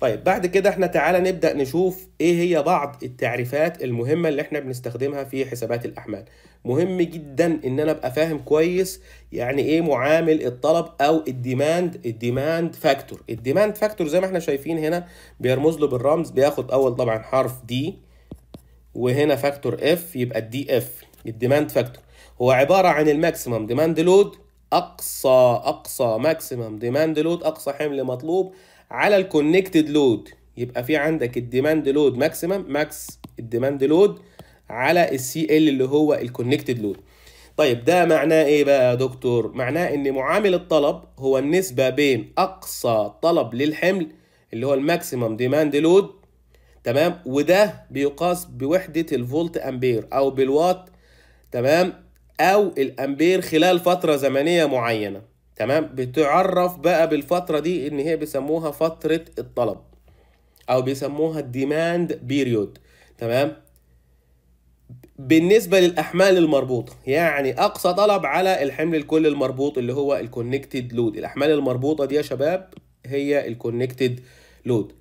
طيب بعد كده احنا تعالى نبدأ نشوف ايه هي بعض التعريفات المهمة اللي احنا بنستخدمها في حسابات الأحمال مهم جدا ان انا ابقى فاهم كويس يعني ايه معامل الطلب او الديماند الديماند فاكتور الديماند فاكتور زي ما احنا شايفين هنا بيرمز له بالرمز بياخد اول طبعا حرف دي وهنا فاكتور اف يبقى الدي اف الديماند فاكتور هو عبارة عن الماكسيمم ديماند لود اقصى اقصى ماكسيمم ديماند لود اقصى حمل مطلوب على الكونكتد لود يبقى في عندك الديماند لود ماكسيمم ماكس الديماند لود على السي ال اللي هو الكونكتد لود طيب ده معناه ايه بقى يا دكتور معناه ان معامل الطلب هو النسبه بين اقصى طلب للحمل اللي هو الماكسيمم ديماند لود تمام وده بيقاس بوحده الفولت امبير او بالوات تمام او الامبير خلال فتره زمنيه معينه تمام بتعرف بقى بالفتره دي ان هي بيسموها فتره الطلب او بيسموها الديماند بيريود تمام بالنسبه للاحمال المربوطه يعني اقصى طلب على الحمل الكل المربوط اللي هو الكونكتد لود الاحمال المربوطه دي يا شباب هي الكونكتد لود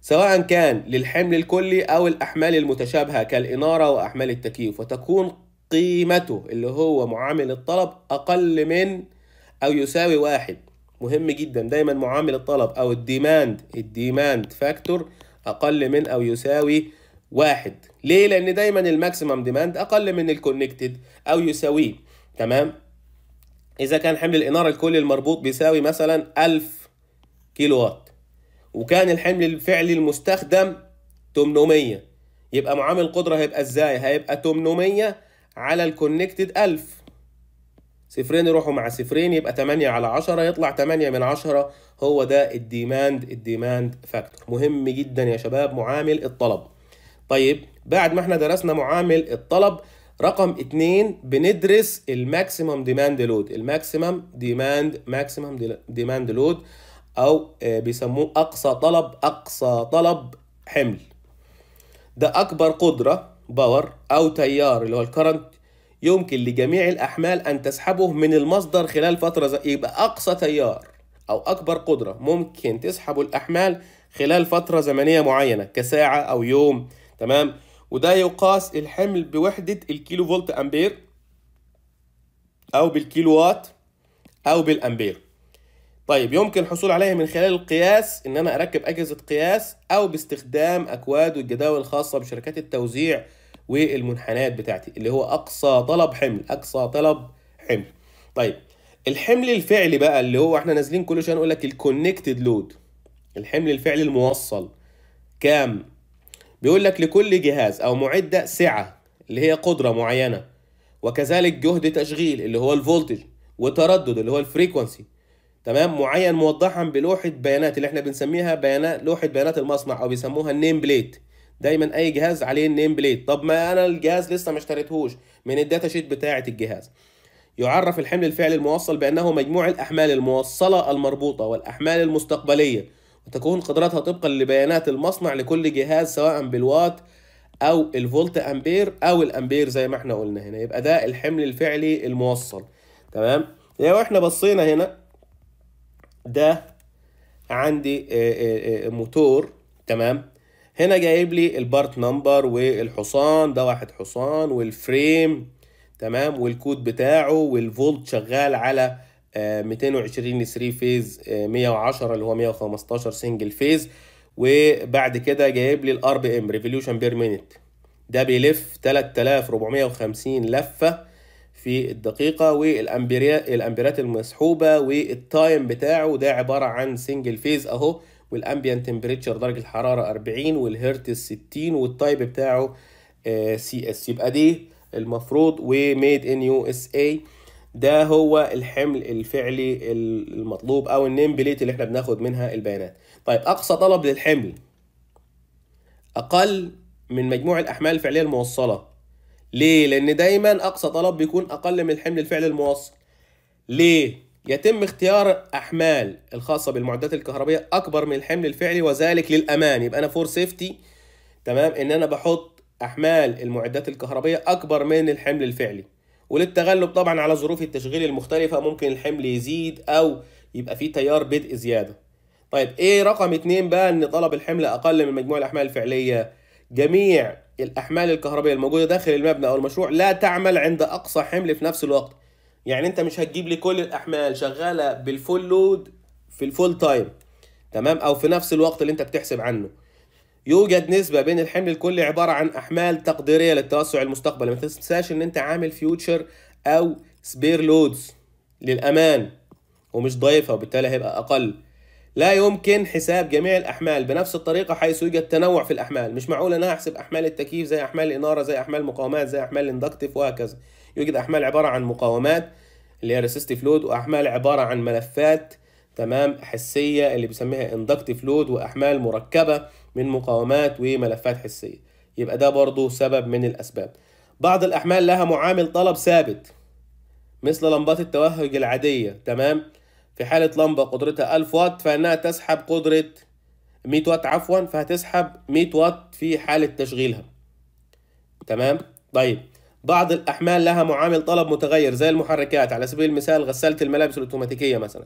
سواء كان للحمل الكلي او الاحمال المتشابهه كالاناره واحمال التكييف وتكون قيمته اللي هو معامل الطلب أقل من أو يساوي واحد مهم جدا دايما معامل الطلب أو الديماند الديماند فاكتور أقل من أو يساوي واحد ليه؟ لأن دايما الماكسيمم ديماند أقل من الكونكتد أو يساويه تمام؟ إذا كان حمل الإنارة الكلي المربوط بيساوي مثلا 1000 كيلو وات وكان الحمل الفعلي المستخدم 800 يبقى معامل القدرة هيبقى إزاي؟ هيبقى 800 على الكونكتد 1000 صفرين يروحوا مع صفرين يبقى 8 على 10 يطلع 8 من 10 هو ده الديماند الديماند فاكتور مهم جدا يا شباب معامل الطلب طيب بعد ما احنا درسنا معامل الطلب رقم 2 بندرس الماكسيمم ديماند لود الماكسيمم ديماند ماكسيمم ديماند لود او آه، بيسموه اقصى طلب اقصى طلب حمل ده اكبر قدره باور أو تيار اللي هو الكرنت يمكن لجميع الأحمال أن تسحبه من المصدر خلال فترة زي... يبقى أقصى تيار أو أكبر قدرة ممكن تسحبه الأحمال خلال فترة زمنية معينة كساعة أو يوم تمام وده يقاس الحمل بوحدة الكيلو فولت أمبير أو بالكيلو وات أو بالأمبير طيب يمكن الحصول عليها من خلال القياس ان انا اركب اجهزه قياس او باستخدام اكواد والجداول الخاصه بشركات التوزيع والمنحنات بتاعتي اللي هو اقصى طلب حمل اقصى طلب حمل طيب الحمل الفعلي بقى اللي هو احنا نازلين كل شويه نقول لك الكونكتد لود الحمل الفعلي الموصل كام بيقول لك لكل جهاز او معده سعه اللي هي قدره معينه وكذلك جهد تشغيل اللي هو الفولتج وتردد اللي هو الفريكونسي تمام معين موضحا بلوحه بيانات اللي احنا بنسميها بيانات لوحه بيانات المصنع او بيسموها النيم بليت دايما اي جهاز عليه النيم بليت طب ما انا الجهاز لسه ما اشتريتهوش من الداتا شيت بتاعه الجهاز يعرف الحمل الفعلي الموصل بانه مجموع الاحمال الموصله المربوطه والاحمال المستقبليه وتكون قدراتها طبقا لبيانات المصنع لكل جهاز سواء بالوات او الفولت امبير او الامبير زي ما احنا قلنا هنا يبقى ده الحمل الفعلي الموصل تمام لو احنا بصينا هنا ده عندي آه، آه، آه، موتور تمام هنا جايب لي البارت نمبر والحصان ده واحد حصان والفريم تمام والكود بتاعه والفولت شغال على 220 3 فيز 110 اللي هو 115 سنجل فيز وبعد كده جايب لي الار بي ام ريفوليوشن بير مينيت ده بيلف 3450 لفه في الدقيقة والأمبيرات المسحوبة والتايم بتاعه ده عبارة عن سنجل فيز أهو والأمبيان تمبريتشر درجة الحرارة 40 والهرتز 60 والتايب بتاعه سي آه، اس يبقى دي المفروض وميد ان يو اس اي ده هو الحمل الفعلي المطلوب او النيم بليت اللي احنا بناخد منها البيانات طيب اقصى طلب للحمل اقل من مجموع الاحمال الفعليه الموصله ليه؟ لأن دايما أقصى طلب بيكون أقل من الحمل الفعل الموصل. ليه؟ يتم اختيار أحمال الخاصة بالمعدات الكهربية أكبر من الحمل الفعلي وذلك للأمان، يبقى أنا فور سيفتي تمام إن أنا بحط أحمال المعدات الكهربية أكبر من الحمل الفعلي. وللتغلب طبعا على ظروف التشغيل المختلفة ممكن الحمل يزيد أو يبقى فيه تيار بدء زيادة. طيب إيه رقم اتنين بقى إن طلب الحمل أقل من مجموع الأحمال الفعلية؟ جميع الاحمال الكهربائيه الموجوده داخل المبنى او المشروع لا تعمل عند اقصى حمل في نفس الوقت يعني انت مش هتجيب لي كل الاحمال شغاله بالفول لود في الفول تايم تمام او في نفس الوقت اللي انت بتحسب عنه يوجد نسبة بين الحمل الكلي عبارة عن أحمال تقديرية للتوسع المستقبلي ما تنساش إن أنت عامل فيوتشر أو سبير لودز للأمان ومش ضايفها وبالتالي هيبقى أقل لا يمكن حساب جميع الأحمال بنفس الطريقة حيث يوجد تنوع في الأحمال مش معقول أنا أحسب أحمال التكييف زي أحمال الإنارة زي أحمال المقاومات زي أحمال الاندكتيف وهكذا يوجد أحمال عبارة عن مقاومات اللي هي ريسيستيف لود وأحمال عبارة عن ملفات تمام حسية اللي بسميها اندكتيف لود وأحمال مركبة من مقاومات وملفات حسية يبقى ده برضه سبب من الأسباب بعض الأحمال لها معامل طلب ثابت مثل لمبات التوهج العادية تمام في حالة لمبة قدرتها 1000 واط فإنها تسحب قدرة 100 واط عفوا فهتسحب 100 واط في حالة تشغيلها تمام طيب بعض الأحمال لها معامل طلب متغير زي المحركات على سبيل المثال غسالة الملابس الأوتوماتيكية مثلا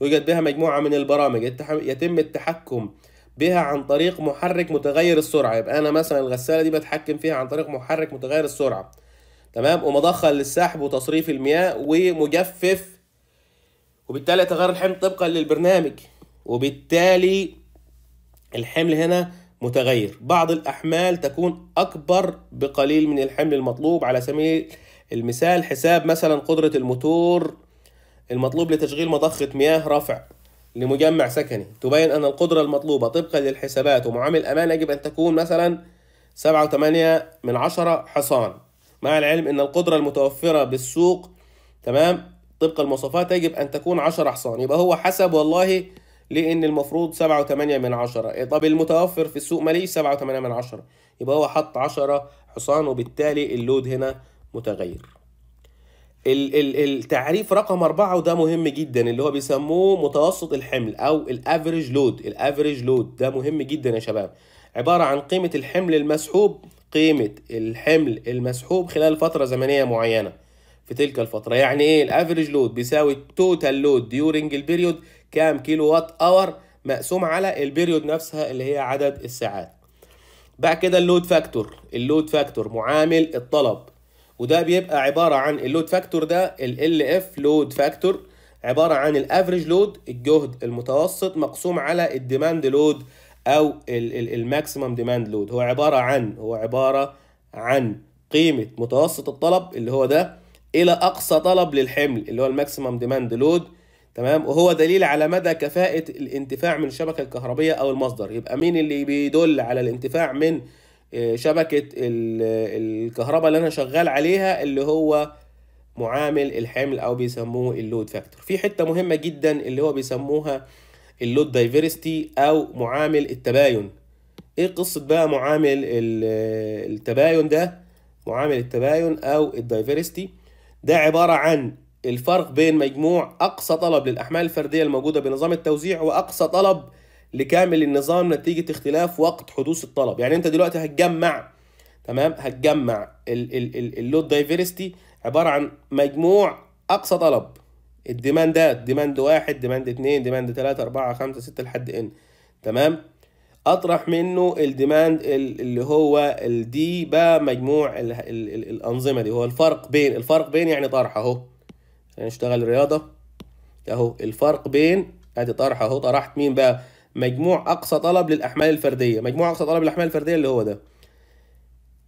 يوجد بها مجموعة من البرامج يتم التحكم بها عن طريق محرك متغير السرعة يبقى أنا مثلا الغسالة دي بتحكم فيها عن طريق محرك متغير السرعة تمام ومضخة للسحب وتصريف المياه ومجفف وبالتالي يتغير الحمل طبقا للبرنامج وبالتالي الحمل هنا متغير بعض الأحمال تكون أكبر بقليل من الحمل المطلوب على سبيل المثال حساب مثلا قدرة الموتور المطلوب لتشغيل مضخة مياه رفع لمجمع سكني تبين أن القدرة المطلوبة طبقا للحسابات ومعامل الأمان يجب أن تكون مثلا سبعة وثمانية من عشرة حصان مع العلم أن القدرة المتوفرة بالسوق تمام طبق المواصفات يجب أن تكون 10 حصان يبقى هو حسب والله لأن المفروض 7 و8 من 10 إيه، طب المتوفر في السوق ماليش 7 و8 من 10 يبقى هو حط 10 حصان وبالتالي اللود هنا متغير التعريف رقم أربعة وده مهم جدا اللي هو بيسموه متوسط الحمل أو الافريج لود الافريج لود ده مهم جدا يا شباب عبارة عن قيمة الحمل المسحوب قيمة الحمل المسحوب خلال فترة زمنية معينة في تلك الفترة يعني ايه الافريج لود بيساوي التوتال لود ديورنج البيريود كام كيلو وات اور مقسوم على البيريود نفسها اللي هي عدد الساعات بعد كده اللود فاكتور اللود فاكتور معامل الطلب وده بيبقى عبارة عن اللود فاكتور ده ال اف لود فاكتور عبارة عن الافريج لود الجهد المتوسط مقسوم على الديماند لود او الماكسيمم ديماند لود هو عبارة عن هو عبارة عن قيمة متوسط الطلب اللي هو ده الى اقصى طلب للحمل اللي هو الماكسيمم ديماند لود تمام وهو دليل على مدى كفاءه الانتفاع من الشبكه الكهربيه او المصدر يبقى مين اللي بيدل على الانتفاع من آه، شبكه الكهرباء اللي انا شغال عليها اللي هو معامل الحمل او بيسموه اللود فاكتور في حته مهمه جدا اللي هو بيسموها اللود دايفيرستي او معامل التباين ايه قصه بقى معامل التباين ده معامل التباين او الدايفيرستي ده عبارة عن الفرق بين مجموع أقصى طلب للأحمال الفردية الموجودة بنظام التوزيع وأقصى طلب لكامل النظام نتيجة اختلاف وقت حدوث الطلب يعني أنت دلوقتي هتجمع تمام هتجمع اللود دايفيرستي عبارة عن مجموع أقصى طلب الديماندات ديماند واحد ديماند اتنين ديماند تلاتة أربعة خمسة ستة لحد إن تمام اطرح منه الديماند اللي هو الدي با مجموع الانظمه دي هو الفرق بين الفرق بين يعني طرح اهو يعني نشتغل رياضه اهو الفرق بين ادي طرح اهو طرحت مين بقى مجموع اقصى طلب للاحمال الفرديه مجموع اقصى طلب للاحمال الفرديه اللي هو ده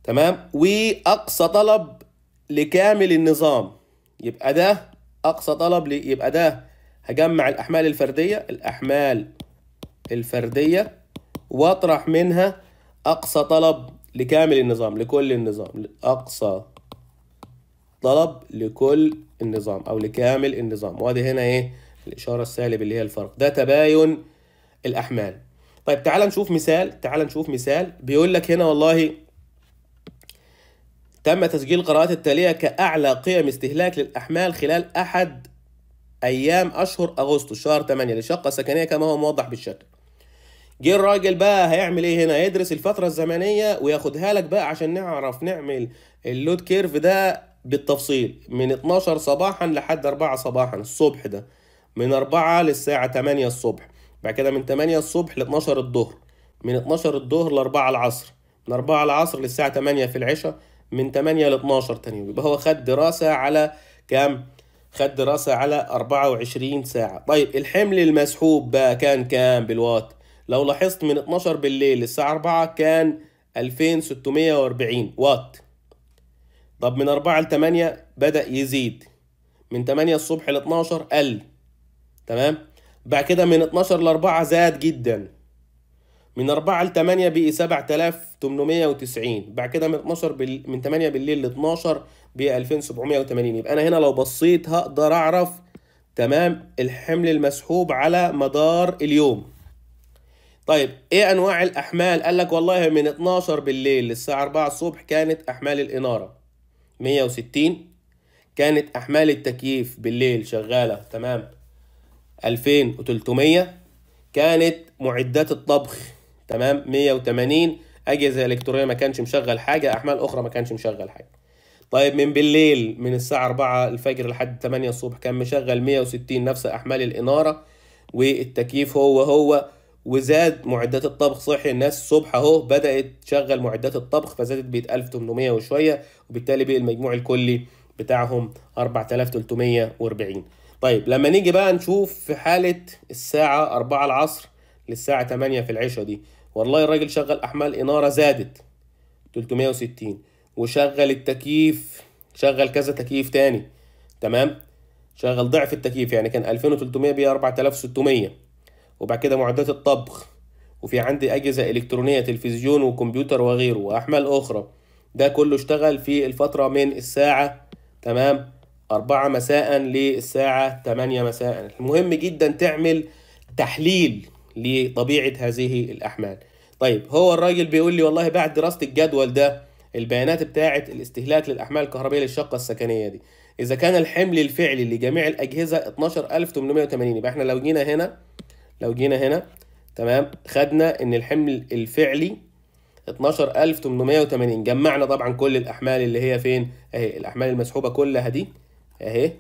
تمام واقصى طلب لكامل النظام يبقى ده اقصى طلب يبقى ده هجمع الاحمال الفرديه الاحمال الفرديه واطرح منها أقصى طلب لكامل النظام لكل النظام أقصى طلب لكل النظام أو لكامل النظام وادي هنا إيه الإشارة السالب اللي هي الفرق ده تباين الأحمال طيب تعال نشوف مثال تعال نشوف مثال بيقول لك هنا والله تم تسجيل القراءات التالية كأعلى قيم استهلاك للأحمال خلال أحد أيام أشهر أغسطس شهر 8 لشقة سكنية كما هو موضح بالشكل جه الراجل بقى هيعمل ايه هنا يدرس الفتره الزمنيه وياخدها لك بقى عشان نعرف نعمل اللود كيرف ده بالتفصيل من 12 صباحا لحد 4 صباحا الصبح ده من 4 للساعه 8 الصبح بعد كده من 8 الصبح ل 12 الظهر من 12 الظهر ل 4 العصر من 4 العصر للساعه 8 في العشاء من 8 ل 12 تاني يبقى هو خد دراسه على كام خد دراسة على 24 ساعة طيب الحمل المسحوب بقى كان كام بالوات لو لاحظت من 12 بالليل للساعة 4 كان 2640 وات طب من 4 ل 8 بدأ يزيد من 8 الصبح ل 12 قل تمام بعد كده من 12 ل 4 زاد جدا من 4 ل 8 بقي 7890 بعد كده من 12 بال... من 8 بالليل ل 12 بقي 2780 يبقى انا هنا لو بصيت هقدر اعرف تمام الحمل المسحوب على مدار اليوم طيب ايه انواع الاحمال قال لك والله من 12 بالليل للساعه 4 الصبح كانت احمال الاناره 160 كانت احمال التكييف بالليل شغاله تمام 2300 كانت معدات الطبخ تمام 180 اجهزه الكترونيه ما كانش مشغل حاجه احمال اخرى ما كانش مشغل حاجه طيب من بالليل من الساعه 4 الفجر لحد 8 الصبح كان مشغل 160 نفس احمال الاناره والتكييف هو هو وزاد معدات الطبخ صحي الناس الصبح اهو بدات تشغل معدات الطبخ فزادت ب 1800 وشويه وبالتالي بقى المجموع الكلي بتاعهم 4340 طيب لما نيجي بقى نشوف في حاله الساعه 4 العصر للساعه 8 في العشاء دي والله الراجل شغل احمال اناره زادت 360 وشغل التكييف شغل كذا تكييف تاني تمام شغل ضعف التكييف يعني كان 2300 ب 4600 وبعد كده معدات الطبخ وفي عندي أجهزة إلكترونية تلفزيون وكمبيوتر وغيره وأحمال أخرى ده كله اشتغل في الفترة من الساعة تمام أربعة مساء للساعة تمانية مساء المهم جدا تعمل تحليل لطبيعة هذه الأحمال طيب هو الراجل بيقول لي والله بعد دراسة الجدول ده البيانات بتاعة الاستهلاك للأحمال الكهربية للشقة السكنية دي إذا كان الحمل الفعلي لجميع الأجهزة 12880 يبقى احنا لو جينا هنا لو جينا هنا تمام خدنا ان الحمل الفعلي 12880 جمعنا طبعا كل الاحمال اللي هي فين اهي الاحمال المسحوبه كلها دي اهي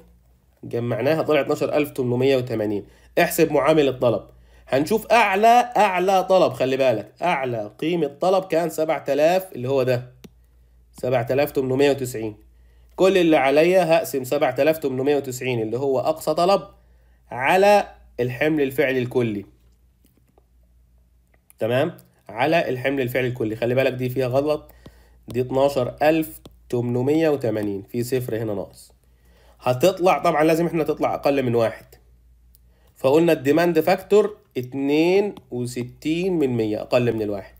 جمعناها طلع 12880 احسب معامل الطلب هنشوف اعلى اعلى طلب خلي بالك اعلى قيمه طلب كان 7000 اللي هو ده 7890 كل اللي عليا هقسم 7890 اللي هو اقصى طلب على الحمل الفعلي الكلي تمام على الحمل الفعلي الكلي خلي بالك دي فيها غلط دي 12880 في صفر هنا ناقص هتطلع طبعا لازم احنا تطلع اقل من واحد فقلنا الديماند فاكتور 62 من 100 اقل من الواحد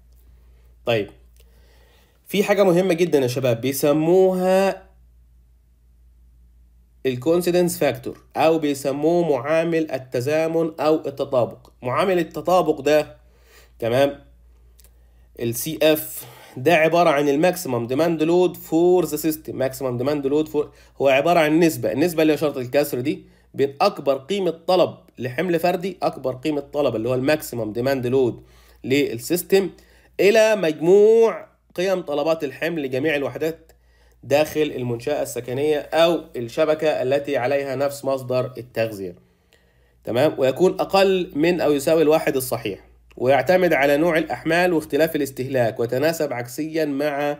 طيب في حاجة مهمة جدا يا شباب بيسموها الكونسيدنس فاكتور او بيسموه معامل التزامن او التطابق معامل التطابق ده تمام السي اف ده عباره عن الماكسيمم ديماند لود فور ذا سيستم ماكسيمم ديماند لود فور هو عباره عن نسبه النسبه اللي هي شرط الكسر دي بين اكبر قيمه طلب لحمل فردي اكبر قيمه طلب اللي هو الماكسيمم ديماند لود للسيستم الى مجموع قيم طلبات الحمل لجميع الوحدات داخل المنشأة السكنية أو الشبكة التي عليها نفس مصدر التغذية تمام ويكون أقل من أو يساوي الواحد الصحيح ويعتمد على نوع الأحمال واختلاف الاستهلاك وتناسب عكسيا مع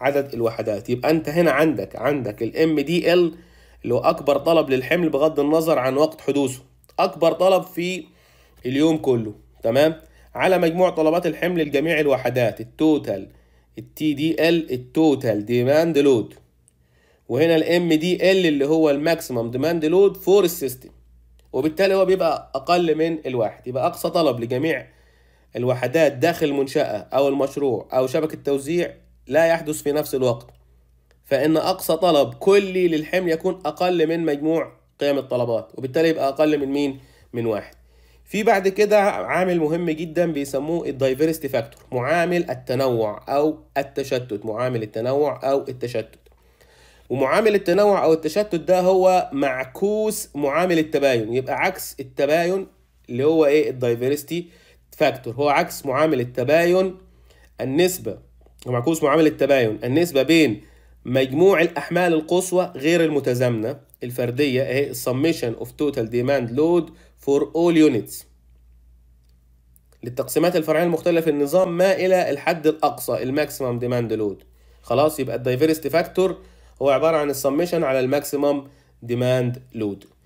عدد الوحدات يبقى أنت هنا عندك عندك الـ MDL اللي هو أكبر طلب للحمل بغض النظر عن وقت حدوثه أكبر طلب في اليوم كله تمام على مجموع طلبات الحمل لجميع الوحدات التوتال التي دي ال التوتال ديماند لود وهنا الام دي ال اللي هو الماكسيمم ديماند لود فور السيستم وبالتالي هو بيبقى اقل من الواحد يبقى اقصى طلب لجميع الوحدات داخل المنشاه او المشروع او شبكه توزيع لا يحدث في نفس الوقت فان اقصى طلب كلي للحمل يكون اقل من مجموع قيم الطلبات وبالتالي يبقى اقل من مين من واحد في بعد كده عامل مهم جدا بيسموه الدايفيرستي فاكتور معامل التنوع او التشتت معامل التنوع او التشتت ومعامل التنوع او التشتت ده هو معكوس معامل التباين يبقى عكس التباين اللي هو ايه الدايفيرستي فاكتور هو عكس معامل التباين النسبة ومعكوس معامل التباين النسبة بين مجموع الأحمال القصوى غير المتزامنة الفرديه اهي summation of total demand load for all units للتقسيمات الفرعيه المختلفة في النظام ما الى الحد الاقصى الماكسيمم ديماند لود خلاص يبقى الدايفيرستي فاكتور هو عباره عن السميشن على الماكسيمم ديماند لود